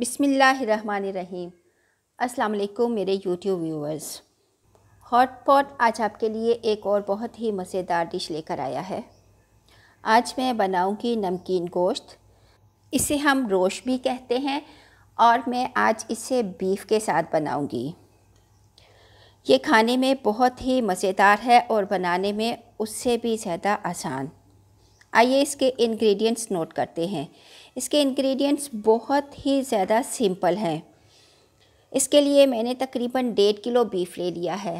बिसमीम् असलकुम मेरे YouTube viewers hot pot आज आपके लिए एक और बहुत ही मज़ेदार डिश लेकर आया है आज मैं बनाऊंगी नमकीन गोश्त इसे हम रोश भी कहते हैं और मैं आज इसे बीफ के साथ बनाऊंगी ये खाने में बहुत ही मज़ेदार है और बनाने में उससे भी ज़्यादा आसान आइए इसके इंग्रेडिएंट्स नोट करते हैं इसके इंग्रेडिएंट्स बहुत ही ज़्यादा सिंपल हैं इसके लिए मैंने तकरीबन डेढ़ किलो बीफ ले लिया है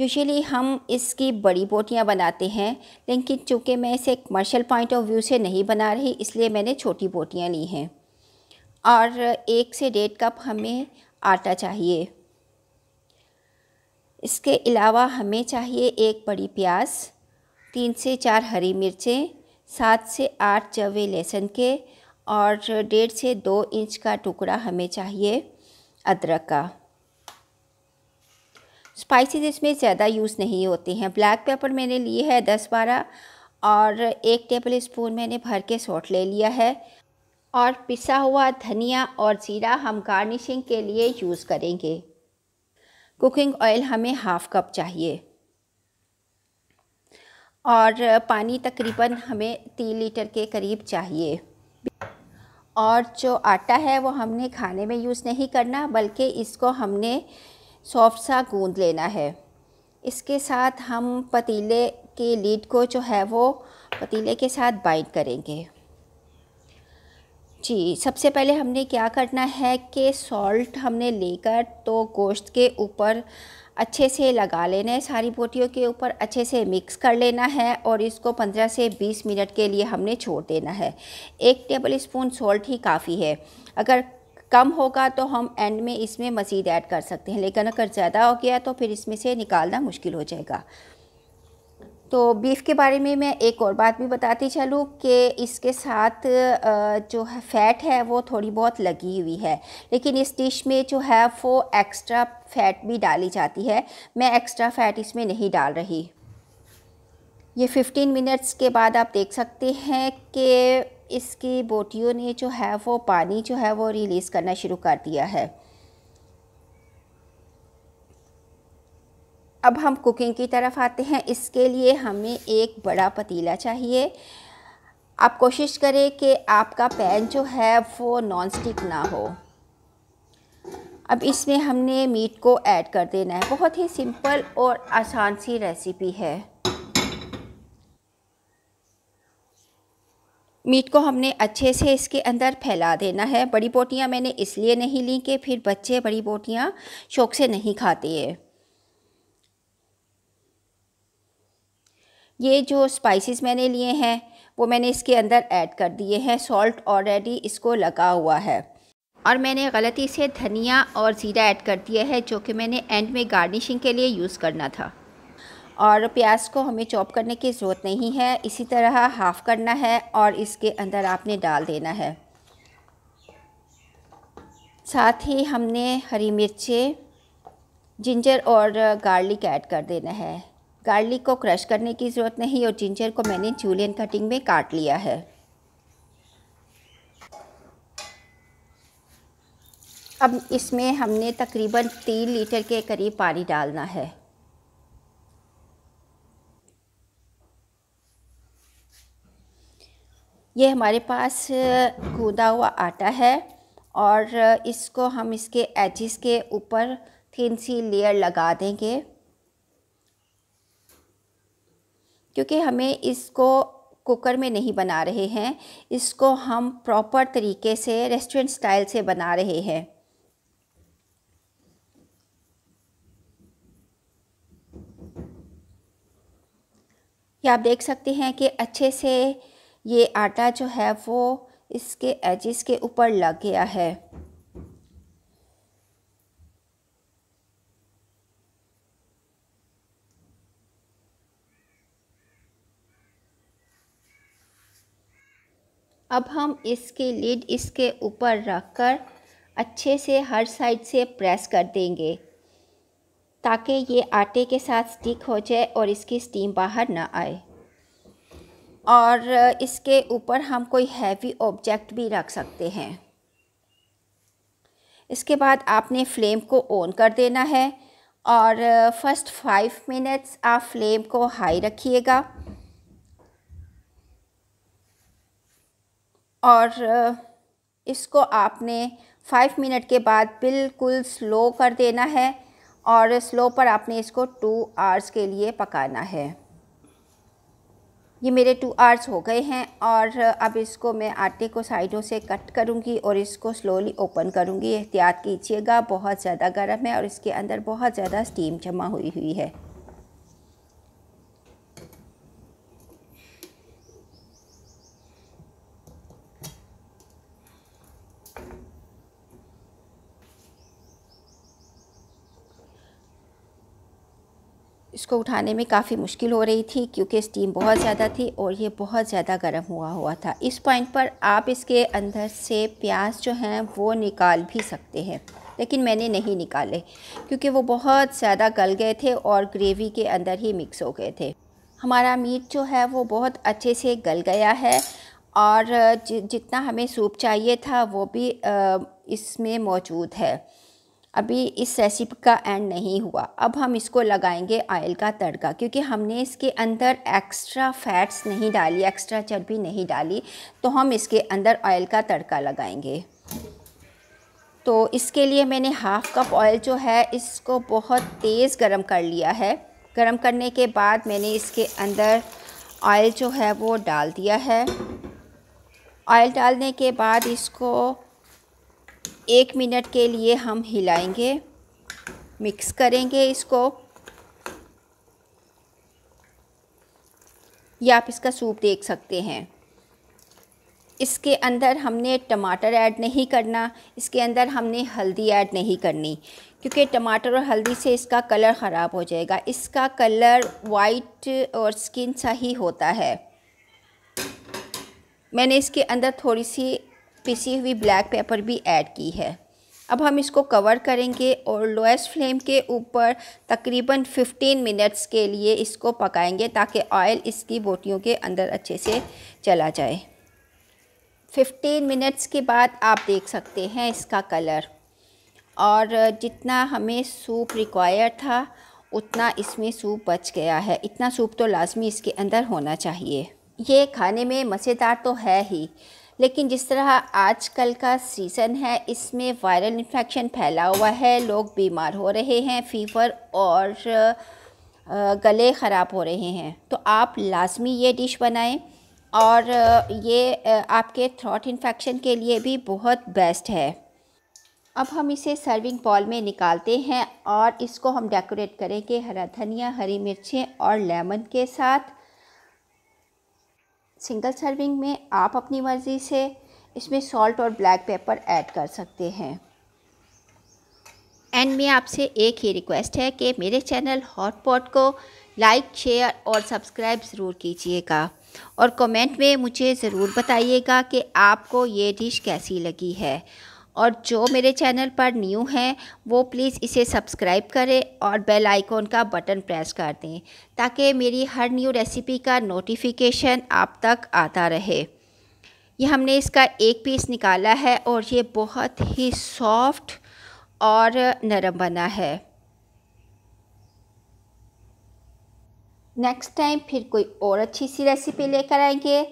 यूजुअली हम इसकी बड़ी बोटियाँ बनाते हैं लेकिन चूँकि मैं इसे कमर्शियल पॉइंट ऑफ व्यू से नहीं बना रही इसलिए मैंने छोटी बोटियाँ ली हैं और एक से डेढ़ कप हमें आटा चाहिए इसके अलावा हमें चाहिए एक बड़ी प्याज तीन से चार हरी मिर्चें सात से आठ जवे लहसुन के और डेढ़ से दो इंच का टुकड़ा हमें चाहिए अदरक का स्पाइसेस इसमें ज़्यादा यूज़ नहीं होते हैं ब्लैक पेपर मैंने लिए है दस बारह और एक टेबल स्पून मैंने भर के सोट ले लिया है और पिसा हुआ धनिया और ज़ीरा हम गार्निशिंग के लिए यूज़ करेंगे कुकिंग ऑयल हमें हाफ़ कप चाहिए और पानी तकरीबन हमें तीन लीटर के करीब चाहिए और जो आटा है वो हमने खाने में यूज़ नहीं करना बल्कि इसको हमने सॉफ्ट सा गूंद लेना है इसके साथ हम पतीले के लीड को जो है वो पतीले के साथ बाइंड करेंगे जी सबसे पहले हमने क्या करना है कि सॉल्ट हमने लेकर तो गोश्त के ऊपर अच्छे से लगा लेना है सारी बोटियों के ऊपर अच्छे से मिक्स कर लेना है और इसको 15 से 20 मिनट के लिए हमने छोड़ देना है एक टेबल स्पून सॉल्ट ही काफ़ी है अगर कम होगा तो हम एंड में इसमें मज़ीद ऐड कर सकते हैं लेकिन अगर ज़्यादा हो गया तो फिर इसमें से निकालना मुश्किल हो जाएगा तो बीफ़ के बारे में मैं एक और बात भी बताती चलूँ कि इसके साथ जो है फ़ैट है वो थोड़ी बहुत लगी हुई है लेकिन इस डिश में जो है वो एक्स्ट्रा फ़ैट भी डाली जाती है मैं एक्स्ट्रा फ़ैट इसमें नहीं डाल रही ये 15 मिनट्स के बाद आप देख सकते हैं कि इसकी बोटियों ने जो है वो पानी जो है वो रिलीज़ करना शुरू कर दिया है अब हम कुकिंग की तरफ आते हैं इसके लिए हमें एक बड़ा पतीला चाहिए आप कोशिश करें कि आपका पैन जो है वो नॉन स्टिक ना हो अब इसमें हमने मीट को ऐड कर देना है बहुत ही सिंपल और आसान सी रेसिपी है मीट को हमने अच्छे से इसके अंदर फैला देना है बड़ी बोटियाँ मैंने इसलिए नहीं ली कि फिर बच्चे बड़ी बोटियाँ शौक से नहीं खाते हैं ये जो स्पाइसेस मैंने लिए हैं वो मैंने इसके अंदर ऐड कर दिए हैं सॉल्ट ऑलरेडी इसको लगा हुआ है और मैंने गलती से धनिया और ज़ीरा ऐड कर दिया है जो कि मैंने एंड में गार्निशिंग के लिए यूज़ करना था और प्याज को हमें चॉप करने की ज़रूरत नहीं है इसी तरह हाफ़ करना है और इसके अंदर आपने डाल देना है साथ ही हमने हरी मिर्चें जिंजर और गार्लिक ऐड कर देना है गार्लिक को क्रश करने की ज़रूरत नहीं और जिंजर को मैंने जूलियन कटिंग में काट लिया है अब इसमें हमने तकरीबन तीन लीटर के करीब पानी डालना है ये हमारे पास गूदा हुआ आटा है और इसको हम इसके एजिस के ऊपर थिन सी लेयर लगा देंगे क्योंकि हमें इसको कुकर में नहीं बना रहे हैं इसको हम प्रॉपर तरीके से रेस्टोरेंट स्टाइल से बना रहे हैं ये आप देख सकते हैं कि अच्छे से ये आटा जो है वो इसके एजिस के ऊपर लग गया है अब हम इसके लीड इसके ऊपर रख कर अच्छे से हर साइड से प्रेस कर देंगे ताकि ये आटे के साथ स्टिक हो जाए और इसकी स्टीम बाहर ना आए और इसके ऊपर हम कोई हैवी ऑब्जेक्ट भी रख सकते हैं इसके बाद आपने फ्लेम को ऑन कर देना है और फर्स्ट फाइव मिनट्स आप फ्लेम को हाई रखिएगा और इसको आपने फाइव मिनट के बाद बिल्कुल स्लो कर देना है और स्लो पर आपने इसको टू आवर्स के लिए पकाना है ये मेरे टू आवर्स हो गए हैं और अब इसको मैं आटे को साइडों से कट करूँगी और इसको स्लोली ओपन करूँगी एहतियात कीजिएगा बहुत ज़्यादा गर्म है और इसके अंदर बहुत ज़्यादा स्टीम जमा हुई हुई है इसको उठाने में काफ़ी मुश्किल हो रही थी क्योंकि स्टीम बहुत ज़्यादा थी और ये बहुत ज़्यादा गर्म हुआ हुआ था इस पॉइंट पर आप इसके अंदर से प्याज जो हैं वो निकाल भी सकते हैं लेकिन मैंने नहीं निकाले क्योंकि वो बहुत ज़्यादा गल गए थे और ग्रेवी के अंदर ही मिक्स हो गए थे हमारा मीट जो है वो बहुत अच्छे से गल गया है और जितना हमें सूप चाहिए था वो भी इसमें मौजूद है अभी इस रेसिपी का एंड नहीं हुआ अब हम इसको लगाएंगे आयल का तड़का क्योंकि हमने इसके अंदर एक्स्ट्रा फैट्स नहीं डाली एक्स्ट्रा चर्बी नहीं डाली तो हम इसके अंदर ऑयल का तड़का लगाएंगे तो इसके लिए मैंने हाफ़ कप ऑयल जो है इसको बहुत तेज़ गरम कर लिया है गरम करने के बाद मैंने इसके अंदर ऑयल जो है वो डाल दिया है ऑयल डालने के बाद इसको एक मिनट के लिए हम हिलाएंगे मिक्स करेंगे इसको या आप इसका सूप देख सकते हैं इसके अंदर हमने टमाटर ऐड नहीं करना इसके अंदर हमने हल्दी ऐड नहीं करनी क्योंकि टमाटर और हल्दी से इसका कलर ख़राब हो जाएगा इसका कलर वाइट और स्किन सा ही होता है मैंने इसके अंदर थोड़ी सी पिसी हुई ब्लैक पेपर भी ऐड की है अब हम इसको कवर करेंगे और लोएस्ट फ्लेम के ऊपर तकरीबन 15 मिनट्स के लिए इसको पकाएंगे ताकि ऑयल इसकी बोटियों के अंदर अच्छे से चला जाए 15 मिनट्स के बाद आप देख सकते हैं इसका कलर और जितना हमें सूप रिक्वायर था उतना इसमें सूप बच गया है इतना सूप तो लाजमी इसके अंदर होना चाहिए ये खाने में मज़ेदार तो है ही लेकिन जिस तरह आजकल का सीज़न है इसमें वायरल इन्फेक्शन फैला हुआ है लोग बीमार हो रहे हैं फीवर और गले ख़राब हो रहे हैं तो आप लाजमी ये डिश बनाएं और ये आपके थ्रॉट इन्फेक्शन के लिए भी बहुत बेस्ट है अब हम इसे सर्विंग बॉल में निकालते हैं और इसको हम डेकोरेट करेंगे हरा धनिया हरी मिर्चें और लेमन के साथ सिंगल सर्विंग में आप अपनी मर्ज़ी से इसमें सॉल्ट और ब्लैक पेपर ऐड कर सकते हैं एंड में आपसे एक ही रिक्वेस्ट है कि मेरे चैनल हॉटपॉट को लाइक शेयर और सब्सक्राइब ज़रूर कीजिएगा और कमेंट में मुझे ज़रूर बताइएगा कि आपको ये डिश कैसी लगी है और जो मेरे चैनल पर न्यू हैं वो प्लीज़ इसे सब्सक्राइब करें और बेल आइकॉन का बटन प्रेस कर दें ताकि मेरी हर न्यू रेसिपी का नोटिफिकेशन आप तक आता रहे ये हमने इसका एक पीस निकाला है और ये बहुत ही सॉफ्ट और नरम बना है नेक्स्ट टाइम फिर कोई और अच्छी सी रेसिपी लेकर आएंगे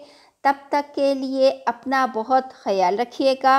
तब तक के लिए अपना बहुत ख्याल रखिएगा